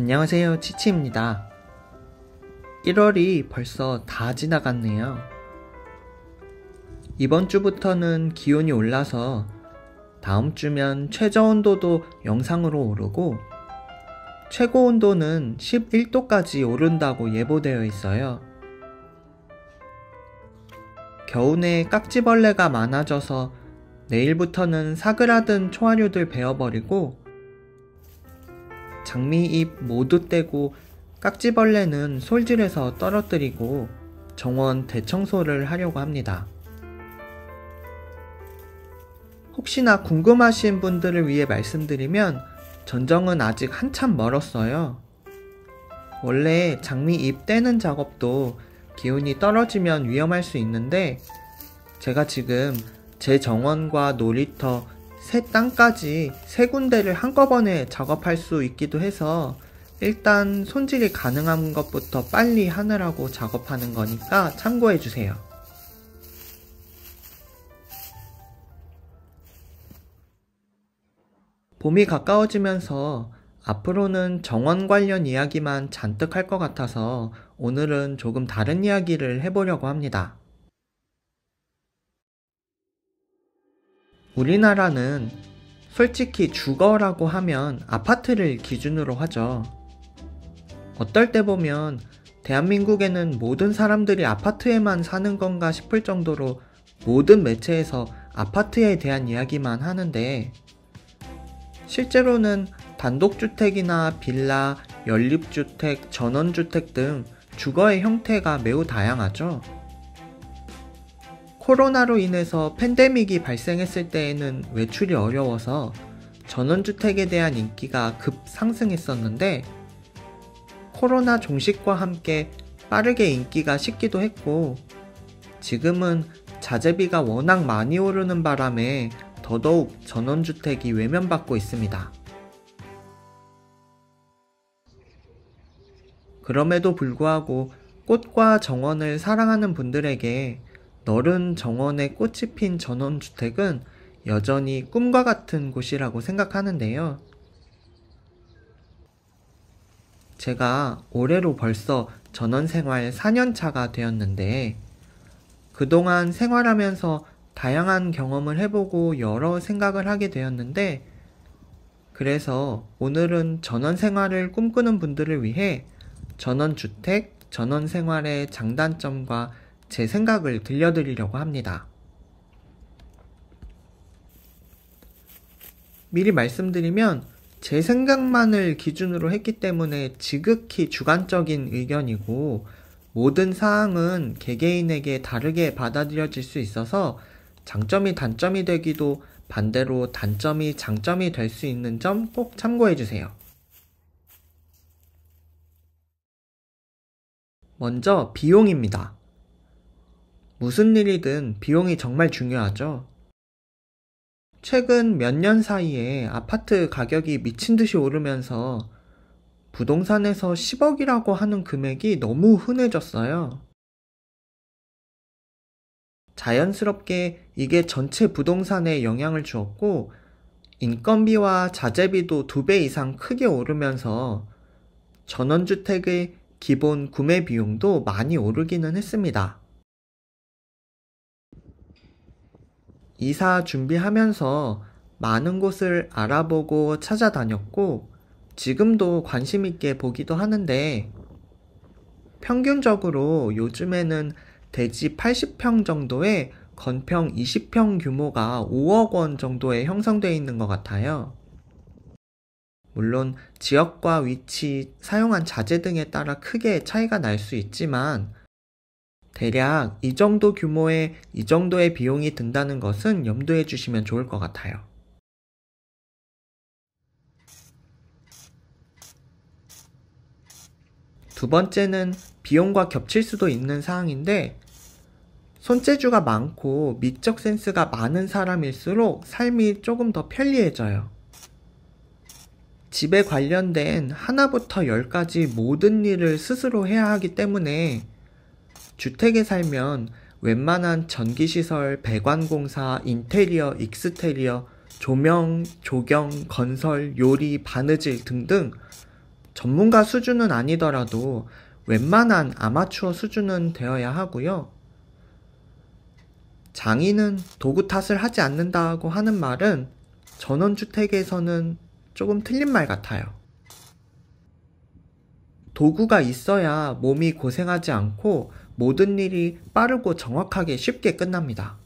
안녕하세요. 치치입니다. 1월이 벌써 다 지나갔네요. 이번 주부터는 기온이 올라서 다음 주면 최저 온도도 영상으로 오르고 최고 온도는 11도까지 오른다고 예보되어 있어요. 겨우내 깍지벌레가 많아져서 내일부터는 사그라든 초하류들 베어버리고 장미잎 모두 떼고 깍지벌레는 솔질해서 떨어뜨리고 정원 대청소를 하려고 합니다. 혹시나 궁금하신 분들을 위해 말씀드리면 전정은 아직 한참 멀었어요. 원래 장미잎 떼는 작업도 기온이 떨어지면 위험할 수 있는데 제가 지금 제 정원과 놀이터 새 땅까지 세 군데를 한꺼번에 작업할 수 있기도 해서 일단 손질이 가능한 것부터 빨리 하느라고 작업하는 거니까 참고해주세요. 봄이 가까워지면서 앞으로는 정원 관련 이야기만 잔뜩 할 것 같아서 오늘은 조금 다른 이야기를 해보려고 합니다. 우리나라는 솔직히 주거라고 하면 아파트를 기준으로 하죠. 어떨 때 보면 대한민국에는 모든 사람들이 아파트에만 사는 건가 싶을 정도로 모든 매체에서 아파트에 대한 이야기만 하는데 실제로는 단독주택이나 빌라, 연립주택, 전원주택 등 주거의 형태가 매우 다양하죠. 코로나로 인해서 팬데믹이 발생했을 때에는 외출이 어려워서 전원주택에 대한 인기가 급 상승했었는데 코로나 종식과 함께 빠르게 인기가 식기도 했고 지금은 자재비가 워낙 많이 오르는 바람에 더더욱 전원주택이 외면받고 있습니다. 그럼에도 불구하고 꽃과 정원을 사랑하는 분들에게 너른 정원에 꽃이 핀 전원주택은 여전히 꿈과 같은 곳이라고 생각하는데요. 제가 올해로 벌써 전원 생활 4년 차가 되었는데, 그동안 생활하면서 다양한 경험을 해보고 여러 생각을 하게 되었는데, 그래서 오늘은 전원 생활을 꿈꾸는 분들을 위해 전원 주택, 전원 생활의 장단점과 제 생각을 들려드리려고 합니다. 미리 말씀드리면 제 생각만을 기준으로 했기 때문에 지극히 주관적인 의견이고 모든 사항은 개개인에게 다르게 받아들여질 수 있어서 장점이 단점이 되기도 반대로 단점이 장점이 될 수 있는 점 꼭 참고해 주세요. 먼저 비용입니다. 무슨 일이든 비용이 정말 중요하죠. 최근 몇 년 사이에 아파트 가격이 미친 듯이 오르면서 부동산에서 10억이라고 하는 금액이 너무 흔해졌어요. 자연스럽게 이게 전체 부동산에 영향을 주었고, 인건비와 자재비도 두 배 이상 크게 오르면서 전원주택의 기본 구매 비용도 많이 오르기는 했습니다. 이사 준비하면서 많은 곳을 알아보고 찾아다녔고 지금도 관심 있게 보기도 하는데 평균적으로 요즘에는 대지 80평 정도의 건평 20평 규모가 5억 원 정도에 형성되어 있는 것 같아요. 물론 지역과 위치, 사용한 자재 등에 따라 크게 차이가 날 수 있지만 대략 이 정도 규모의 이 정도의 비용이 든다는 것은 염두해 주시면 좋을 것 같아요. 두 번째는 비용과 겹칠 수도 있는 사항인데 손재주가 많고 미적 센스가 많은 사람일수록 삶이 조금 더 편리해져요. 집에 관련된 하나부터 열까지 모든 일을 스스로 해야 하기 때문에 주택에 살면 웬만한 전기시설, 배관공사, 인테리어, 익스테리어, 조명, 조경, 건설, 요리, 바느질 등등 전문가 수준은 아니더라도 웬만한 아마추어 수준은 되어야 하고요. 장인은 도구 탓을 하지 않는다고 하는 말은 전원주택에서는 조금 틀린 말 같아요. 도구가 있어야 몸이 고생하지 않고 모든 일이 빠르고 정확하게 쉽게 끝납니다.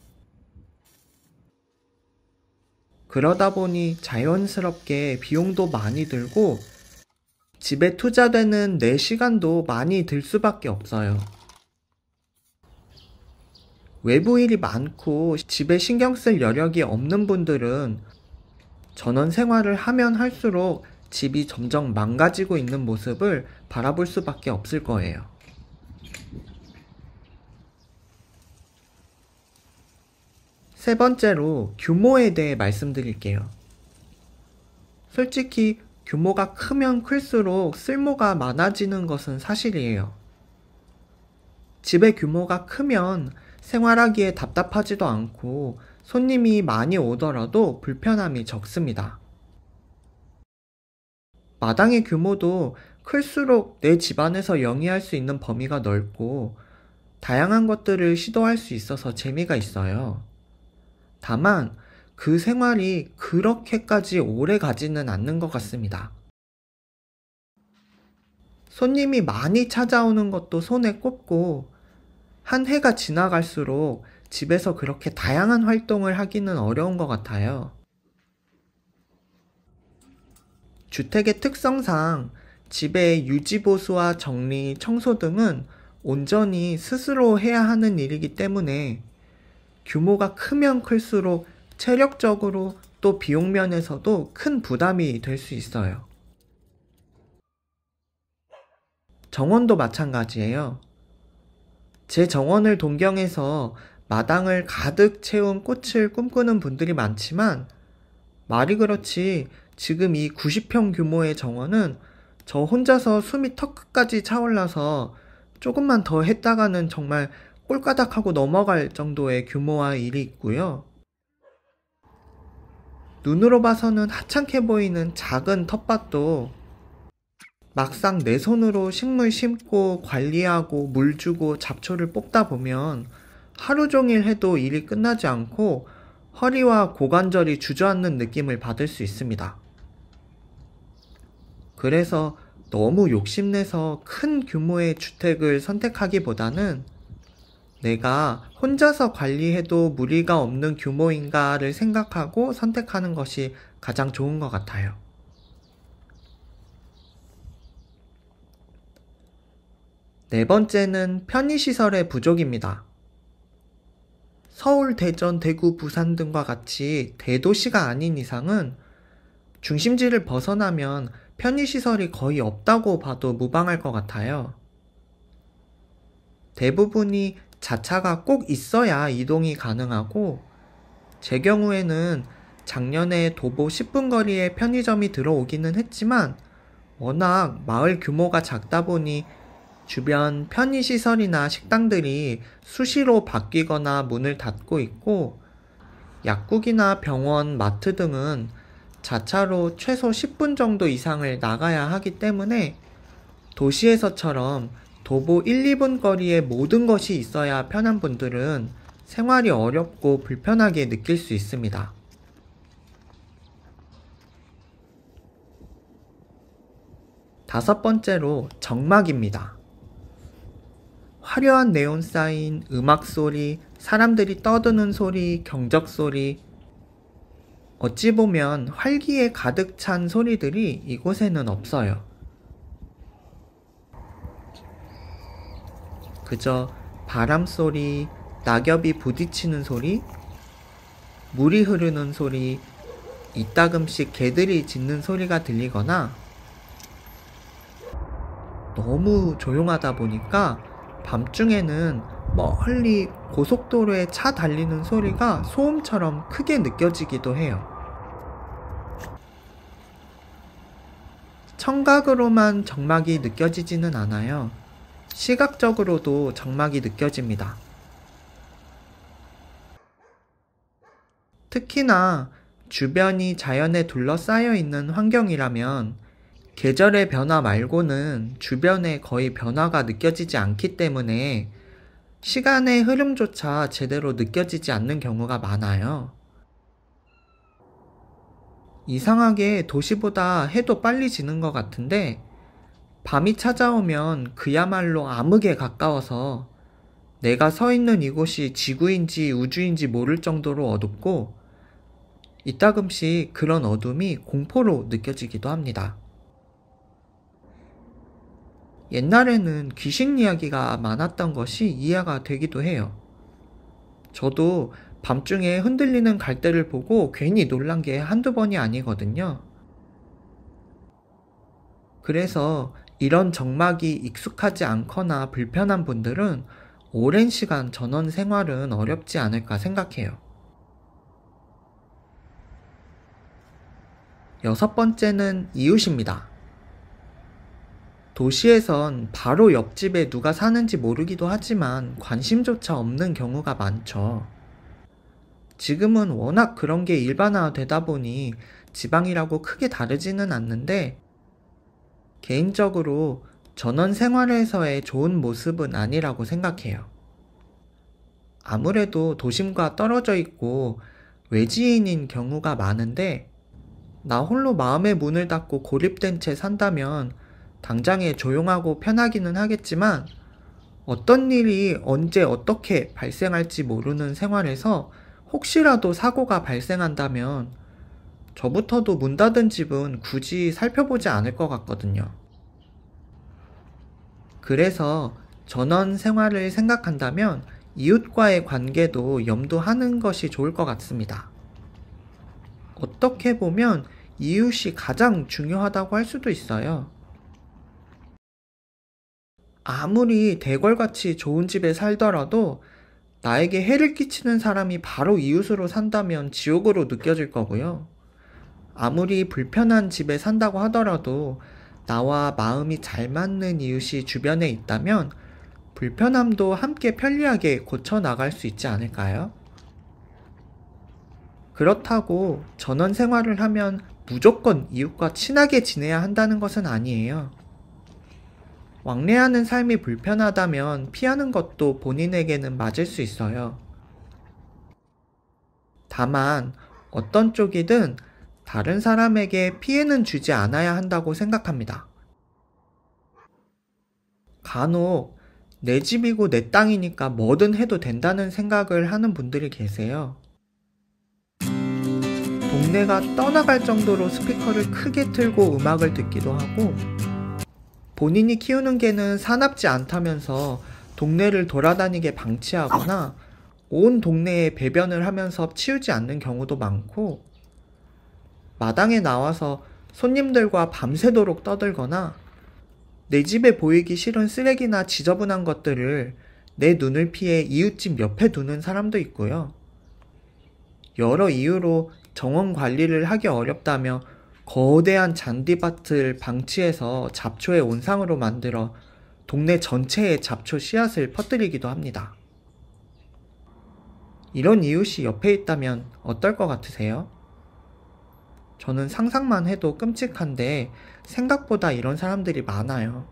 그러다 보니 자연스럽게 비용도 많이 들고 집에 투자되는 내 시간도 많이 들 수밖에 없어요. 외부 일이 많고 집에 신경 쓸 여력이 없는 분들은 전원 생활을 하면 할수록 집이 점점 망가지고 있는 모습을 바라볼 수밖에 없을 거예요. 세 번째로 규모에 대해 말씀드릴게요. 솔직히 규모가 크면 클수록 쓸모가 많아지는 것은 사실이에요. 집의 규모가 크면 생활하기에 답답하지도 않고 손님이 많이 오더라도 불편함이 적습니다. 마당의 규모도 클수록 내 집안에서 영위할 수 있는 범위가 넓고 다양한 것들을 시도할 수 있어서 재미가 있어요. 다만 그 생활이 그렇게까지 오래 가지는 않는 것 같습니다. 손님이 많이 찾아오는 것도 손에 꼽고 한 해가 지나갈수록 집에서 그렇게 다양한 활동을 하기는 어려운 것 같아요. 주택의 특성상 집의 유지보수와 정리, 청소 등은 온전히 스스로 해야 하는 일이기 때문에 규모가 크면 클수록 체력적으로 또 비용 면에서도 큰 부담이 될 수 있어요. 정원도 마찬가지예요. 제 정원을 동경해서 마당을 가득 채운 꽃을 꿈꾸는 분들이 많지만 말이 그렇지 지금 이 90평 규모의 정원은 저 혼자서 숨이 턱까지 차올라서 조금만 더 했다가는 정말 꼴까닥하고 넘어갈 정도의 규모와 일이 있고요. 눈으로 봐서는 하찮게 보이는 작은 텃밭도 막상 내 손으로 식물 심고 관리하고 물 주고 잡초를 뽑다 보면 하루 종일 해도 일이 끝나지 않고 허리와 고관절이 주저앉는 느낌을 받을 수 있습니다. 그래서 너무 욕심내서 큰 규모의 주택을 선택하기보다는 내가 혼자서 관리해도 무리가 없는 규모인가를 생각하고 선택하는 것이 가장 좋은 것 같아요. 네 번째는 편의시설의 부족입니다. 서울, 대전, 대구, 부산 등과 같이 대도시가 아닌 이상은 중심지를 벗어나면 편의시설이 거의 없다고 봐도 무방할 것 같아요. 대부분이 자차가 꼭 있어야 이동이 가능하고 제 경우에는 작년에 도보 10분 거리에 편의점이 들어오기는 했지만 워낙 마을 규모가 작다 보니 주변 편의시설이나 식당들이 수시로 바뀌거나 문을 닫고 있고 약국이나 병원, 마트 등은 자차로 최소 10분 정도 이상을 나가야 하기 때문에 도시에서처럼 도보 1, 2분 거리에 모든 것이 있어야 편한 분들은 생활이 어렵고 불편하게 느낄 수 있습니다. 다섯 번째로 정막입니다. 화려한 네온 사인, 음악 소리, 사람들이 떠드는 소리, 경적 소리, 어찌 보면 활기에 가득 찬 소리들이 이곳에는 없어요. 그저 바람 소리, 낙엽이 부딪히는 소리, 물이 흐르는 소리, 이따금씩 개들이 짖는 소리가 들리거나 너무 조용하다 보니까 밤중에는 멀리 고속도로에 차 달리는 소리가 소음처럼 크게 느껴지기도 해요. 청각으로만 정막이 느껴지지는 않아요. 시각적으로도 점막이 느껴집니다. 특히나 주변이 자연에 둘러싸여 있는 환경이라면 계절의 변화 말고는 주변에 거의 변화가 느껴지지 않기 때문에 시간의 흐름조차 제대로 느껴지지 않는 경우가 많아요. 이상하게 도시보다 해도 빨리 지는 것 같은데 밤이 찾아오면 그야말로 암흑에 가까워서 내가 서 있는 이곳이 지구인지 우주인지 모를 정도로 어둡고 이따금씩 그런 어둠이 공포로 느껴지기도 합니다. 옛날에는 귀신 이야기가 많았던 것이 이해가 되기도 해요. 저도 밤중에 흔들리는 갈대를 보고 괜히 놀란 게 한두 번이 아니거든요. 그래서 이런 정막이 익숙하지 않거나 불편한 분들은 오랜 시간 전원 생활은 어렵지 않을까 생각해요. 여섯 번째는 이웃입니다. 도시에선 바로 옆집에 누가 사는지 모르기도 하지만 관심조차 없는 경우가 많죠. 지금은 워낙 그런 게 일반화되다 보니 지방이라고 크게 다르지는 않는데 개인적으로 전원 생활에서의 좋은 모습은 아니라고 생각해요. 아무래도 도심과 떨어져 있고 외지인인 경우가 많은데 나 홀로 마음의 문을 닫고 고립된 채 산다면 당장에 조용하고 편하기는 하겠지만 어떤 일이 언제 어떻게 발생할지 모르는 생활에서 혹시라도 사고가 발생한다면 저부터도 문 닫은 집은 굳이 살펴보지 않을 것 같거든요. 그래서 전원 생활을 생각한다면 이웃과의 관계도 염두하는 것이 좋을 것 같습니다. 어떻게 보면 이웃이 가장 중요하다고 할 수도 있어요. 아무리 대궐같이 좋은 집에 살더라도 나에게 해를 끼치는 사람이 바로 이웃으로 산다면 지옥으로 느껴질 거고요. 아무리 불편한 집에 산다고 하더라도 나와 마음이 잘 맞는 이웃이 주변에 있다면 불편함도 함께 편리하게 고쳐나갈 수 있지 않을까요? 그렇다고 전원 생활을 하면 무조건 이웃과 친하게 지내야 한다는 것은 아니에요. 왕래하는 삶이 불편하다면 피하는 것도 본인에게는 맞을 수 있어요. 다만 어떤 쪽이든 다른 사람에게 피해는 주지 않아야 한다고 생각합니다. 간혹 내 집이고 내 땅이니까 뭐든 해도 된다는 생각을 하는 분들이 계세요. 동네가 떠나갈 정도로 스피커를 크게 틀고 음악을 듣기도 하고 본인이 키우는 개는 사납지 않다면서 동네를 돌아다니게 방치하거나 온 동네에 배변을 하면서 치우지 않는 경우도 많고 마당에 나와서 손님들과 밤새도록 떠들거나 내 집에 보이기 싫은 쓰레기나 지저분한 것들을 내 눈을 피해 이웃집 옆에 두는 사람도 있고요. 여러 이유로 정원 관리를 하기 어렵다며 거대한 잔디밭을 방치해서 잡초의 온상으로 만들어 동네 전체에 잡초 씨앗을 퍼뜨리기도 합니다. 이런 이웃이 옆에 있다면 어떨 것 같으세요? 저는 상상만 해도 끔찍한데 생각보다 이런 사람들이 많아요.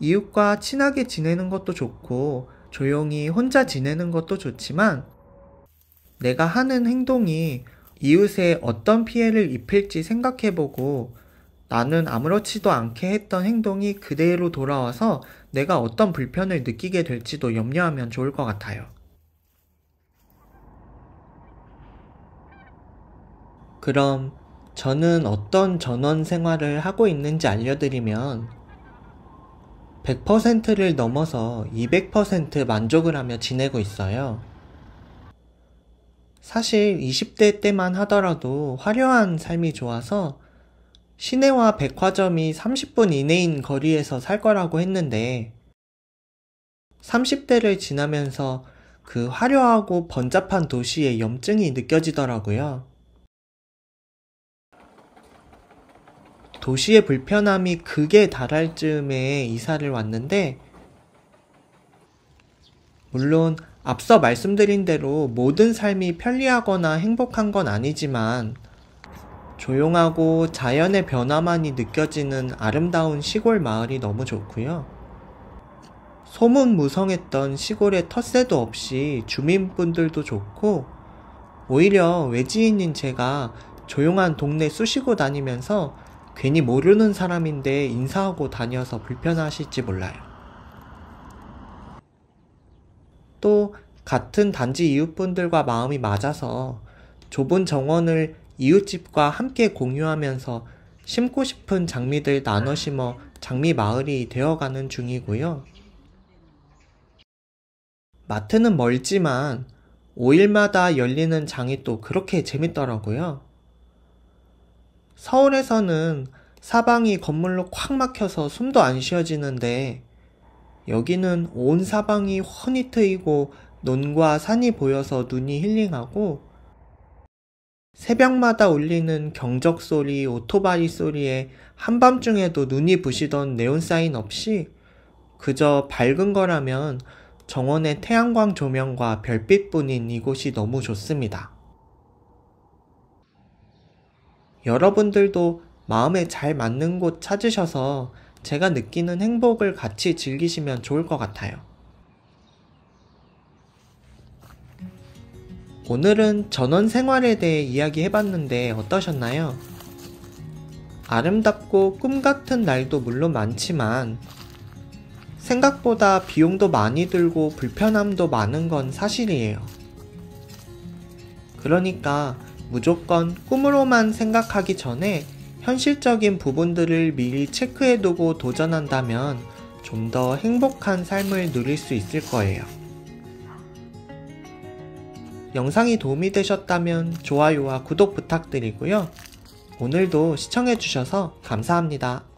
이웃과 친하게 지내는 것도 좋고 조용히 혼자 지내는 것도 좋지만 내가 하는 행동이 이웃에 어떤 피해를 입힐지 생각해보고 나는 아무렇지도 않게 했던 행동이 그대로 돌아와서 내가 어떤 불편을 느끼게 될지도 염려하면 좋을 것 같아요. 그럼 저는 어떤 전원 생활을 하고 있는지 알려드리면 100%를 넘어서 200% 만족을 하며 지내고 있어요. 사실 20대 때만 하더라도 화려한 삶이 좋아서 시내와 백화점이 30분 이내인 거리에서 살 거라고 했는데 30대를 지나면서 그 화려하고 번잡한 도시의 염증이 느껴지더라고요. 도시의 불편함이 극에 달할 즈음에 이사를 왔는데, 물론 앞서 말씀드린 대로 모든 삶이 편리하거나 행복한 건 아니지만, 조용하고 자연의 변화만이 느껴지는 아름다운 시골 마을이 너무 좋고요. 소문무성했던 시골의 텃세도 없이 주민분들도 좋고 오히려 외지인인 제가 조용한 동네 쑤시고 다니면서 괜히 모르는 사람인데 인사하고 다녀서 불편하실지 몰라요. 또 같은 단지 이웃분들과 마음이 맞아서 좁은 정원을 이웃집과 함께 공유하면서 심고 싶은 장미들 나눠 심어 장미 마을이 되어가는 중이고요. 마트는 멀지만 5일마다 열리는 장이 또 그렇게 재밌더라고요. 서울에서는 사방이 건물로 콱 막혀서 숨도 안 쉬어지는데 여기는 온 사방이 훤히 트이고 논과 산이 보여서 눈이 힐링하고 새벽마다 울리는 경적 소리, 오토바이 소리에 한밤중에도 눈이 부시던 네온 사인 없이 그저 밝은 거라면 정원의 태양광 조명과 별빛뿐인 이곳이 너무 좋습니다. 여러분들도 마음에 잘 맞는 곳 찾으셔서 제가 느끼는 행복을 같이 즐기시면 좋을 것 같아요. 오늘은 전원 생활에 대해 이야기해 봤는데 어떠셨나요? 아름답고 꿈 같은 날도 물론 많지만 생각보다 비용도 많이 들고 불편함도 많은 건 사실이에요. 그러니까 무조건 꿈으로만 생각하기 전에 현실적인 부분들을 미리 체크해두고 도전한다면 좀 더 행복한 삶을 누릴 수 있을 거예요. 영상이 도움이 되셨다면 좋아요와 구독 부탁드리고요. 오늘도 시청해주셔서 감사합니다.